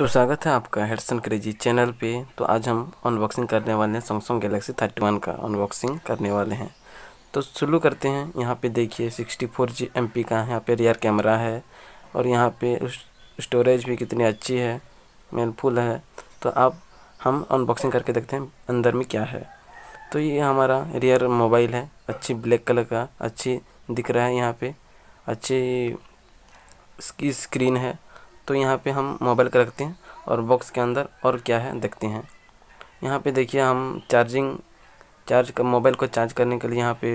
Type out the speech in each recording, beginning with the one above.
तो स्वागत है आपका हेडसन क्रेजी चैनल पे तो आज हम अनबॉक्सिंग करने वाले हैं सैमसंग गैलेक्सी थर्टी वन का अनबॉक्सिंग करने वाले हैं तो शुरू करते हैं यहाँ पे देखिए sixty four G M P का यहाँ पे रियर कैमरा है और यहाँ पे स्टोरेज भी कितनी अच्छी है मेनफुल है तो आप हम अनबॉक्सिंग करके देखते हैं अंदर में क्या है तो ये हमारा रियर मोबाइल है अच्छी ब्लैक कलर का अच्छी दिख रहा है यहाँ पर अच्छी इसकी स्क्रीन है तो यहाँ पे हम मोबाइल का रखते हैं और बॉक्स के अंदर और क्या है देखते हैं यहाँ पे देखिए हम चार्जिंग चार्ज कर मोबाइल को चार्ज करने के लिए यहाँ पे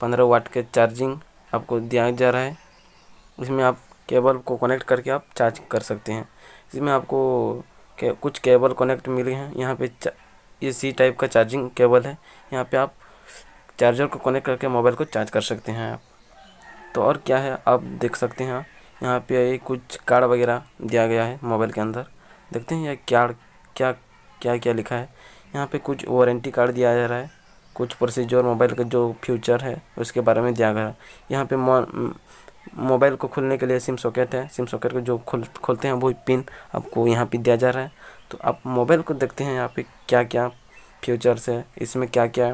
पंद्रह वाट के चार्जिंग आपको दिया जा रहा है इसमें आप केबल को कनेक्ट करके आप चार्ज कर सकते हैं इसमें आपको के, कुछ केबल कनेक्ट मिले हैं यहाँ पर ये सी टाइप का चार्जिंग केबल है यहाँ पर आप चार्जर को कनेक्ट करके मोबाइल को चार्ज कर सकते हैं आप तो और क्या है आप देख सकते हैं यहाँ पे कुछ कार्ड वगैरह दिया गया है मोबाइल के अंदर देखते हैं यह क्या क्या क्या क्या लिखा है यहाँ पे कुछ वारंटी कार्ड दिया जा रहा है कुछ प्रोसीजर मोबाइल का जो फ्यूचर है उसके बारे में दिया गया है यहाँ पे मोबाइल को खोलने के लिए सिम सॉकेट है सिम सॉकेट को जो खुल खोलते हैं वो पिन आपको यहाँ पे दिया जा रहा है तो आप मोबाइल को देखते हैं यहाँ पे क्या क्या फ्यूचर्स है इसमें क्या क्या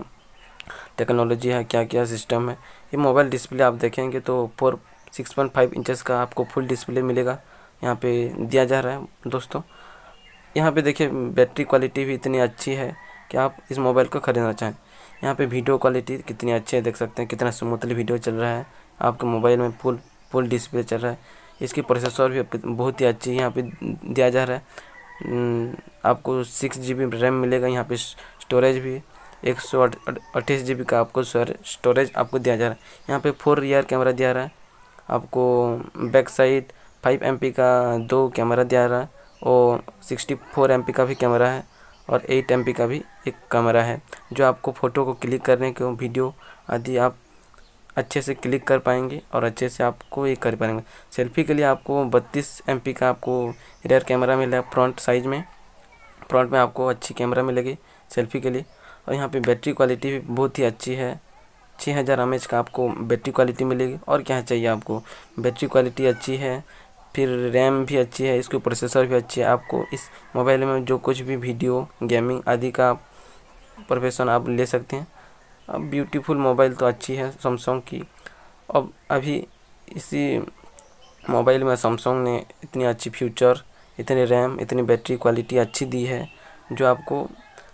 टेक्नोलॉजी है क्या क्या सिस्टम है ये मोबाइल डिस्प्ले आप देखेंगे तो four six point five inches का आपको फुल डिस्प्ले मिलेगा यहाँ पे दिया जा रहा है दोस्तों यहाँ पे देखिए बैटरी क्वालिटी भी इतनी अच्छी है कि आप इस मोबाइल को ख़रीदना चाहें यहाँ पे वीडियो क्वालिटी कितनी अच्छी है देख सकते हैं कितना स्मूथली वीडियो चल रहा है आपके मोबाइल में फुल फुल डिस्प्ले चल रहा है इसकी प्रोसेसर भी बहुत ही अच्छी यहाँ पर दिया जा रहा है हम्म, आपको सिक्स जी रैम मिलेगा यहाँ पे स्टोरेज भी एक सौ अट्ठाईस जी का आपको स्टोरेज आपको दिया जा रहा है यहाँ पे फोर रियर कैमरा दिया रहा है आपको बैक साइड फाइव एम का दो कैमरा दिया रहा है और सिक्सटी फोर एम का भी कैमरा है और एट एम का भी एक कैमरा है जो आपको फ़ोटो को क्लिक करने के वीडियो आदि आप अच्छे से क्लिक कर पाएंगे और अच्छे से आपको ये कर पाएंगे सेल्फी के लिए आपको बत्तीस एम का आपको रेयर कैमरा मिला है फ्रंट साइज़ में फ्रंट में आपको अच्छी कैमरा मिलेगी सेल्फी के लिए और यहाँ पे बैटरी क्वालिटी भी बहुत ही अच्छी है छः हज़ार एम का आपको बैटरी क्वालिटी मिलेगी और क्या चाहिए आपको बैटरी क्वालिटी अच्छी है फिर रैम भी अच्छी है इसके प्रोसेसर भी अच्छी है आपको इस मोबाइल में जो कुछ भी वीडियो गेमिंग आदि का प्रोफेशन आप ले सकते हैं अब ब्यूटीफुल मोबाइल तो अच्छी है सैमसंग की अब अभी इसी मोबाइल में सैमसंग ने इतनी अच्छी फ्यूचर इतनी रैम इतनी बैटरी क्वालिटी अच्छी दी है जो आपको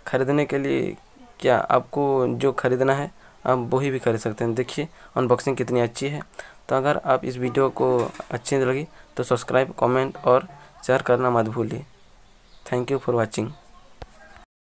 ख़रीदने के लिए क्या आपको जो ख़रीदना है आप वही भी खरीद सकते हैं देखिए अनबॉक्सिंग कितनी अच्छी है तो अगर आप इस वीडियो को अच्छी लगी तो सब्सक्राइब कमेंट और शेयर करना मत भूलिए थैंक यू फॉर वॉचिंग